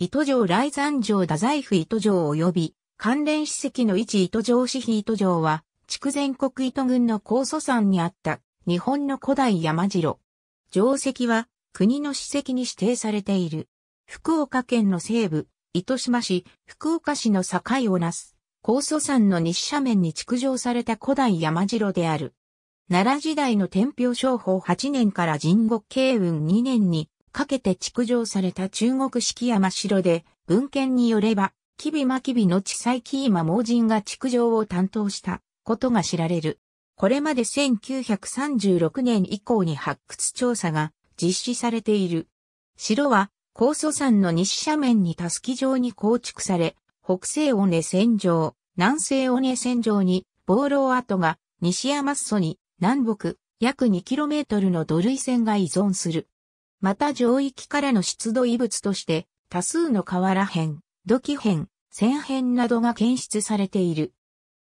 糸城雷山城太宰府糸城及び関連史跡の一糸城市比糸城は、筑前国糸郡の高祖山にあった日本の古代山城。城跡は国の史跡に指定されている。福岡県の西部、糸島市、福岡市の境をなす、高祖山の西斜面に築城された古代山城である。奈良時代の天平商法8年から神国慶雲2年にかけて築城された中国式山城で、文献によれば、ビマキビの地裁木今盲人が築城を担当したことが知られる。これまで1936年以降に発掘調査が実施されている。城は高祖山の西斜面にたすき状に構築され、北西尾根線上、南西尾根線上に、防浪跡が西山裾に南北約 2km の土塁線が依存する。また上域からの出土遺物として多数の河原辺、土器辺、線辺などが検出されている。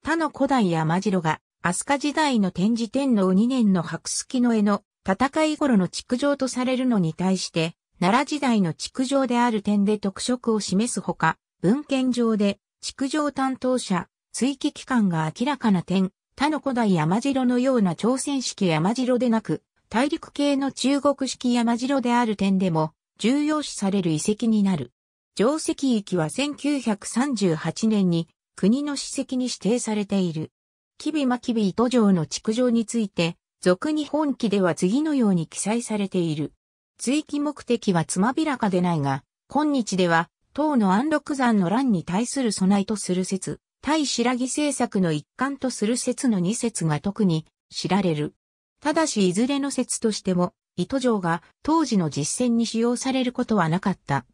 他の古代山城が飛鳥時代の天智天皇2年の白月の絵の戦い頃の築城とされるのに対して、奈良時代の築城である点で特色を示すほか、文献上で築城担当者、追記機関が明らかな点、他の古代山城のような朝鮮式山城でなく、大陸系の中国式山城である点でも重要視される遺跡になる。定石域は1938年に国の史跡に指定されている。吉備真備糸城の築城について、俗に本記では次のように記載されている。追記目的はつまびらかでないが、今日では、唐の安禄山の乱に対する備えとする説、対白木政策の一環とする説の二説が特に知られる。ただしいずれの説としても、糸城が当時の実践に使用されることはなかった。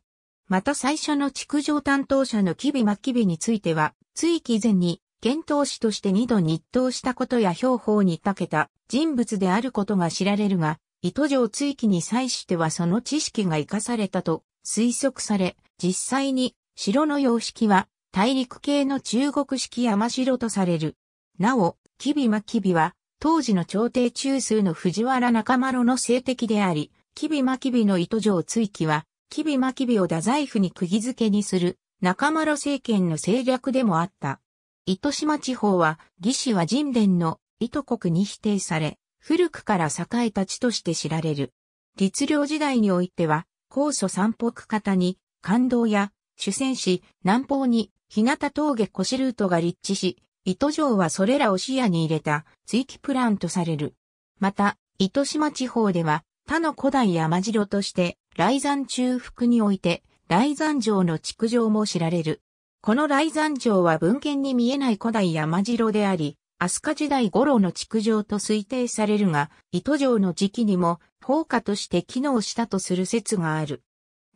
また最初の築城担当者の吉備真備については、追記前に、遣唐使として二度日当したことや標法に長けた人物であることが知られるが、糸城追記に際してはその知識が活かされたと推測され、実際に城の様式は大陸系の中国式山城とされる。なお、吉備真備は当時の朝廷中枢の藤原中丸の政敵であり、吉備真備の糸城追記は、吉備真備を太宰府に釘付けにする中丸政権の政略でもあった。糸島地方は、義士は神殿の糸国に否定され、古くから栄えた地として知られる。律令時代においては、高祖三北方に、感動や、主戦し、南方に、日向峠越ルートが立地し、糸城はそれらを視野に入れた追記プランとされる。また、糸島地方では他の古代山城として雷山中腹において雷山城の築城も知られる。この雷山城は文献に見えない古代山城であり、飛鳥時代五の築城と推定されるが、糸城の時期にも放火として機能したとする説がある。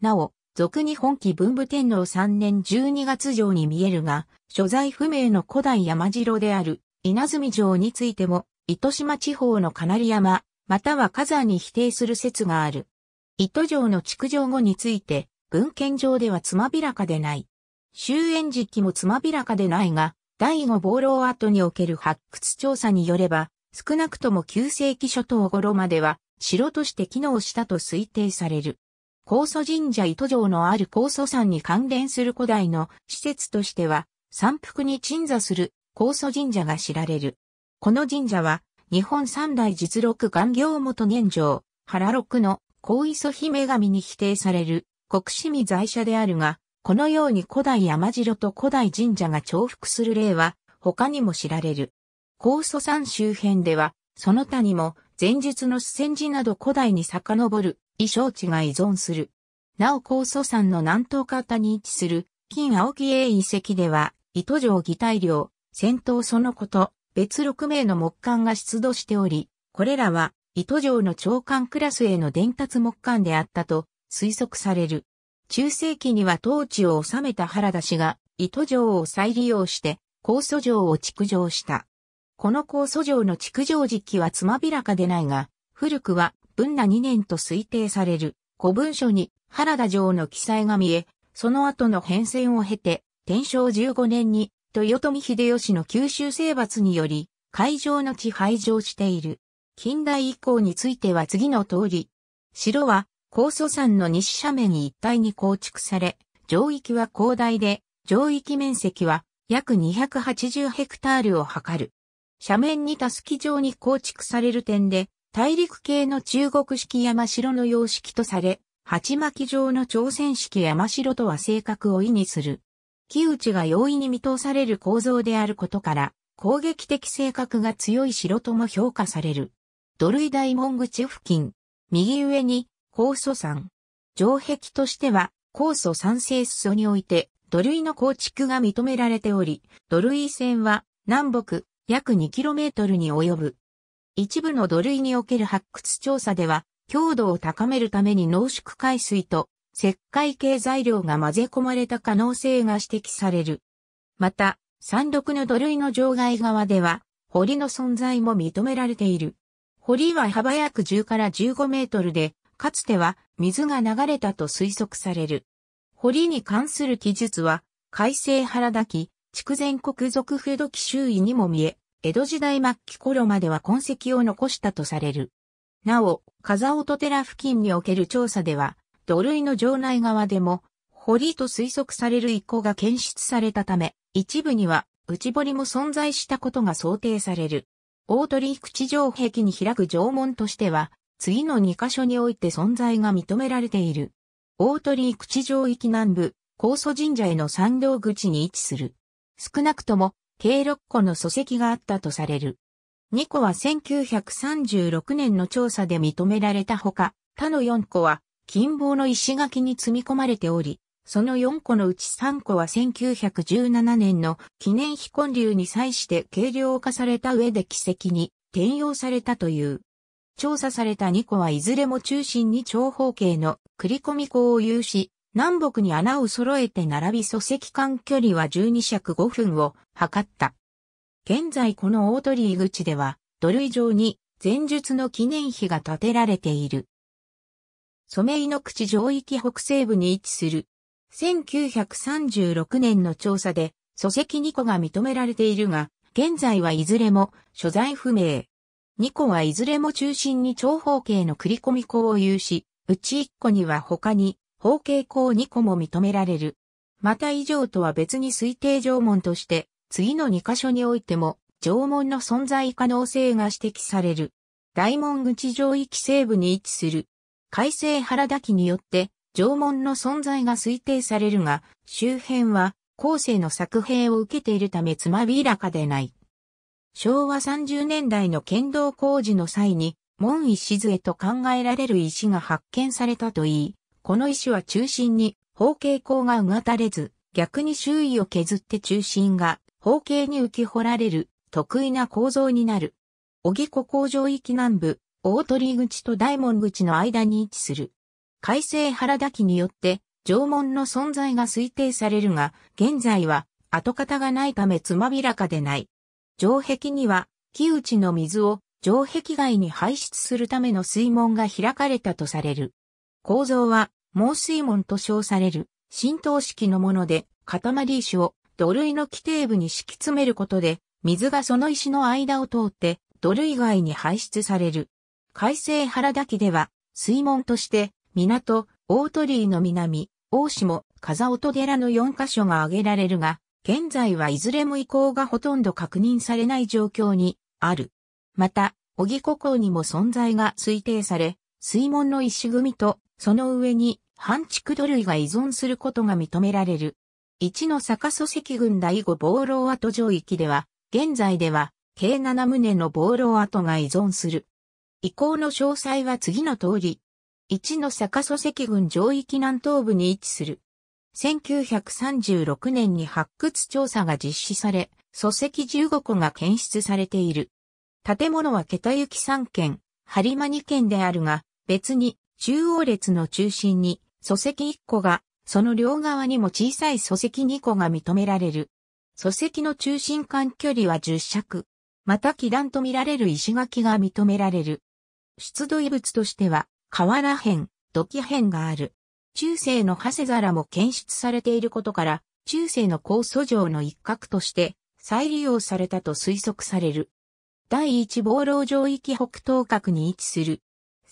なお、俗に本期文武天皇3年12月城に見えるが、所在不明の古代山城である稲積城についても、糸島地方のなり。山、または火山に否定する説がある。糸城の築城後について、文献上ではつまびらかでない。終焉時期もつまびらかでないが、第五暴老跡における発掘調査によれば、少なくとも9世紀初頭頃までは、城として機能したと推定される。高祖神社糸城のある高祖山に関連する古代の施設としては、山腹に鎮座する高祖神社が知られる。この神社は、日本三大実録元行元現状、原六の高磯姫神に否定される国史見在者であるが、このように古代山城と古代神社が重複する例は他にも知られる。高祖山周辺では、その他にも前述の四川寺など古代に遡る異小地が依存する。なお高祖山の南東方に位置する、近青木栄遺跡では、糸城義大領、戦闘そのこと、別6名の木管が出土しており、これらは、糸城の長官クラスへの伝達木管であったと推測される。中世紀には統治を治めた原田氏が、糸城を再利用して、高祖城を築城した。この高祖城の築城時期はつまびらかでないが、古くは文な2年と推定される古文書に原田城の記載が見え、その後の変遷を経て、天正15年に豊臣秀吉の九州征伐により、海上の地廃城している。近代以降については次の通り、城は高祖山の西斜面に一帯に構築され、上域は広大で、上域面積は約280ヘクタールを測る。斜面にたすき状に構築される点で、大陸系の中国式山城の様式とされ、鉢巻状の朝鮮式山城とは性格を意味する。木内が容易に見通される構造であることから、攻撃的性格が強い城とも評価される。土塁大門口付近、右上に、高祖山。城壁としては、高祖山西裾において、土塁の構築が認められており、土塁線は、南北、約 2km に及ぶ。一部の土塁における発掘調査では、強度を高めるために濃縮海水と石灰系材料が混ぜ込まれた可能性が指摘される。また、山麓の土塁の場外側では、堀の存在も認められている。堀は幅約10から15メートルで、かつては水が流れたと推測される。堀に関する記述は、海星原滝、筑前国属風土記周囲にも見え、江戸時代末期頃までは痕跡を残したとされる。なお、風音寺付近における調査では、土塁の城内側でも、堀と推測される遺構が検出されたため、一部には内堀も存在したことが想定される。大鳥居口城壁に開く城門としては、次の2カ所において存在が認められている。大鳥居口城域南部、高祖神社への参道口に位置する。少なくとも、計6個の礎石があったとされる。2個は1936年の調査で認められたほか、他の4個は金棒の石垣に積み込まれており、その4個のうち3個は1917年の記念碑建立に際して軽量化された上で奇跡に転用されたという。調査された2個はいずれも中心に長方形の繰り込み口を有し、南北に穴を揃えて並び礎石間距離は12尺5分を測った。現在この大鳥居口では土塁上に前述の記念碑が建てられている。ソメイの口上域北西部に位置する。1936年の調査で礎石2個が認められているが、現在はいずれも所在不明。2個はいずれも中心に長方形の繰り込み口を有し、うち1個には他に方形向2個も認められる。また以上とは別に推定縄文として、次の2箇所においても、縄文の存在可能性が指摘される。大門口上域西部に位置する。改正原田によって、縄文の存在が推定されるが、周辺は、後世の作兵を受けているためつまびらかでない。昭和30年代の剣道工事の際に、門石図へと考えられる石が発見されたといい、この石は中心に方形光がうがたれず、逆に周囲を削って中心が方形に浮き掘られる得意な構造になる。小木湖工場域南部、大鳥口と大門口の間に位置する。改正原滝によって縄文の存在が推定されるが、現在は跡形がないためつまびらかでない。城壁には、木内の水を城壁外に排出するための水門が開かれたとされる。構造は毛水門と称される、浸透式のもので、塊石を土塁の規定部に敷き詰めることで、水がその石の間を通って、土塁外に排出される。海星原滝では、水門として、港、大鳥居の南、大下、風音寺の4カ所が挙げられるが、現在はいずれも遺構がほとんど確認されない状況にある。また、小木古港にも存在が推定され、水門の石組みと、その上に半築土類が依存することが認められる。一の坂祖石群第五暴漏跡上域では、現在では、計7棟の暴漏跡が依存する。遺構の詳細は次の通り。一の坂祖石群上域南東部に位置する。1936年に発掘調査が実施され、祖石15個が検出されている。建物は桁行き3件、播間2件であるが、別に中央列の中心に礎石1個が、その両側にも小さい礎石2個が認められる。礎石の中心間距離は10尺。また気団と見られる石垣が認められる。出土遺物としては、河原辺、土器辺がある。中世の長谷皿も検出されていることから、中世の高祖城の一角として再利用されたと推測される。第一望楼城域北東角に位置する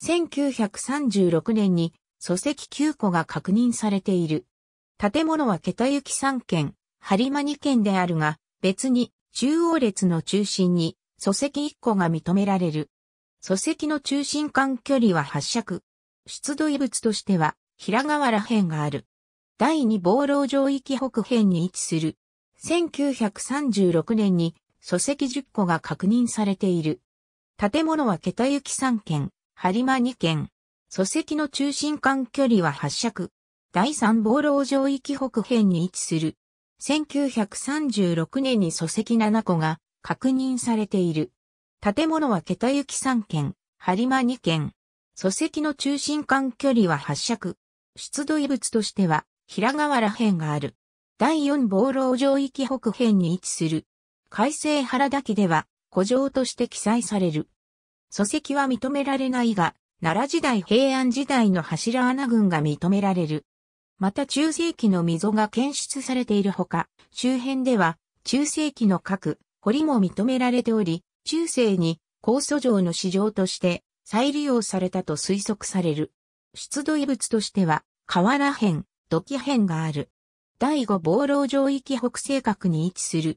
1936年に礎石9個が確認されている。建物は桁行き3軒、張間2軒であるが、別に中央列の中心に礎石1個が認められる。礎石の中心間距離は8尺。出土遺物としては、平河原辺がある。第二防浪城域北辺に位置する。1936年に礎石10個が確認されている。建物は桁行き3軒、播磨2県。礎石の中心間距離は8尺。第三防浪城域北辺に位置する。1936年に礎石7個が確認されている。建物は桁行き3軒、播磨2軒。礎石の中心間距離は8尺。出土遺物としては、平河原辺がある。第4防浪城域北辺に位置する。改正原田記では、古城として記載される。礎石は認められないが、奈良時代平安時代の柱穴群が認められる。また中世紀の溝が検出されているほか、周辺では中世紀の核、堀も認められており、中世に高素城の市場として再利用されたと推測される。出土遺物としては、河原辺、土器辺がある。第五防老城域北西角に位置する。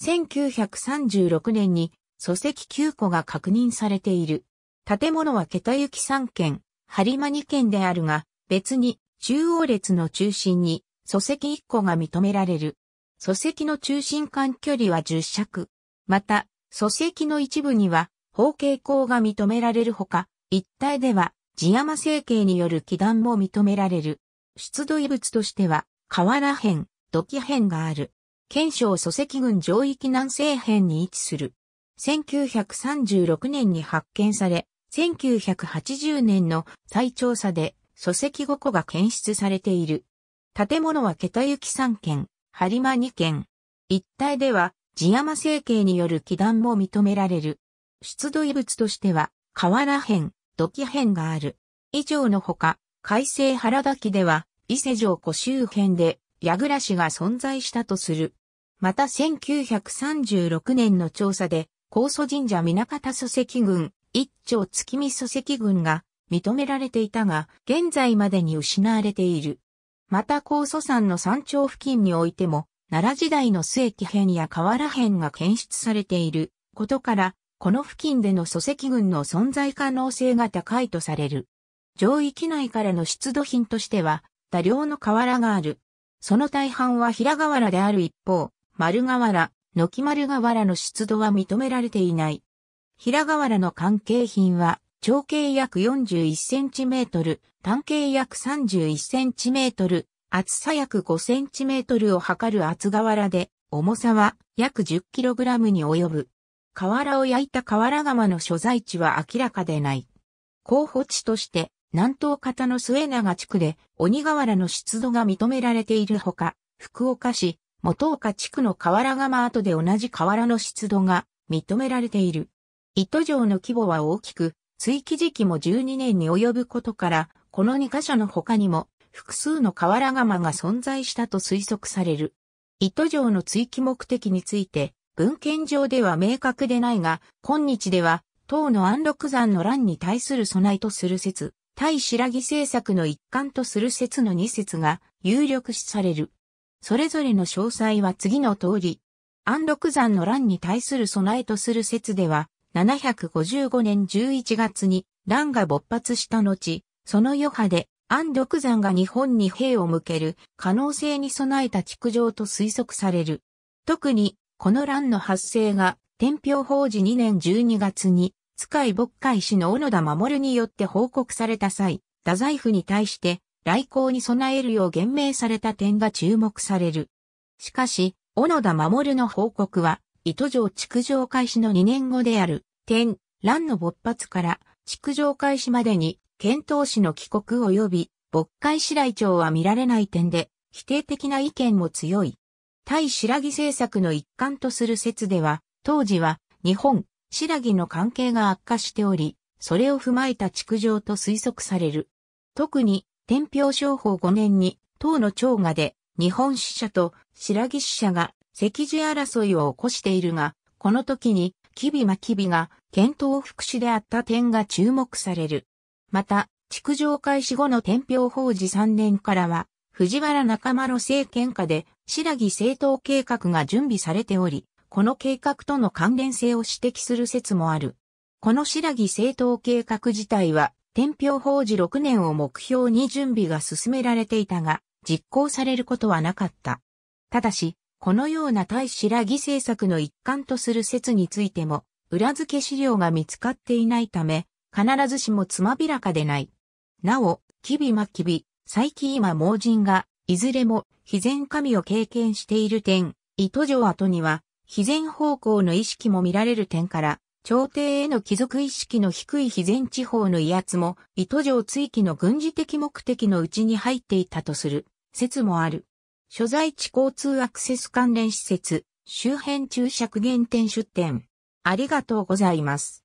1936年に礎石9個が確認されている。建物は桁行き3軒、播磨2軒であるが、別に中央列の中心に礎石1個が認められる。礎石の中心間距離は10尺。また、礎石の一部には方形孔が認められるほか、一帯では地山成形による基段も認められる。出土遺物としては、河原辺、土器辺がある。県省礎石群上域南西辺に位置する。1936年に発見され、1980年の再調査で礎石5個が検出されている。建物は桁行き3件、播磨2件。一帯では、地山成形による基願も認められる。出土遺物としては、河原辺、土器辺がある。以上のほか、海西原滝では、伊勢城湖周辺で、矢倉氏が存在したとする。また1936年の調査で、高祖神社南方祖籍群、一丁月見祖籍群が認められていたが、現在までに失われている。また高祖山の山頂付近においても、奈良時代の末期辺や河原辺が検出されていることから、この付近での祖籍群の存在可能性が高いとされる。上域内からの出土品としては、多量の瓦がある。その大半は平瓦である一方、丸瓦、軒丸瓦の出土は認められていない。平瓦の関係品は、長径約41センチメートル、単径約31センチメートル、厚さ約5センチメートルを測る厚瓦で、重さは約10キログラムに及ぶ。瓦を焼いた瓦窯の所在地は明らかでない。候補地として、南東方の末永地区で鬼瓦の出土が認められているほか、福岡市、元岡地区の河原釜跡で同じ河原の湿度が認められている。糸城の規模は大きく、追記時期も12年に及ぶことから、この2箇所の他にも複数の河原釜が存在したと推測される。糸城の追記目的について、文献上では明確でないが、今日では、唐の安禄山の乱に対する備えとする説、対白木政策の一環とする説の2説が有力視される。それぞれの詳細は次の通り、安禄山の乱に対する備えとする説では、755年11月に乱が勃発した後、その余波で安禄山が日本に兵を向ける可能性に備えた築城と推測される。特に、この乱の発生が、天平法事2年12月に、使い牧海氏の小野田守によって報告された際、太宰府に対して、来航に備えるよう厳明された点が注目される。しかし、小野田守の報告は、糸城築城開始の2年後である、天、乱の勃発から築城開始までに、遣唐使の帰国及び、勃海白井町は見られない点で、否定的な意見も強い。対白木政策の一環とする説では、当時は、日本、白木の関係が悪化しており、それを踏まえた築城と推測される。特に、天平商法5年に、唐の長賀で、日本支者と白木支者が、赤字争いを起こしているが、この時に、吉備真備が、検討福祉であった点が注目される。また、築城開始後の天平法事3年からは、藤原中間路政権下で、白木政党計画が準備されており、この計画との関連性を指摘する説もある。この白木政党計画自体は、天平法事6年を目標に準備が進められていたが、実行されることはなかった。ただし、このような大志ら木政策の一環とする説についても、裏付け資料が見つかっていないため、必ずしもつまびらかでない。なお、キビマキビ、最近今盲人が、いずれも、非善神を経験している点、糸上後には、非善方向の意識も見られる点から、朝廷への貴族意識の低い非前地方の威圧も、糸城追記の軍事的目的のうちに入っていたとする説もある。所在地交通アクセス関連施設、周辺注釈限点出店。ありがとうございます。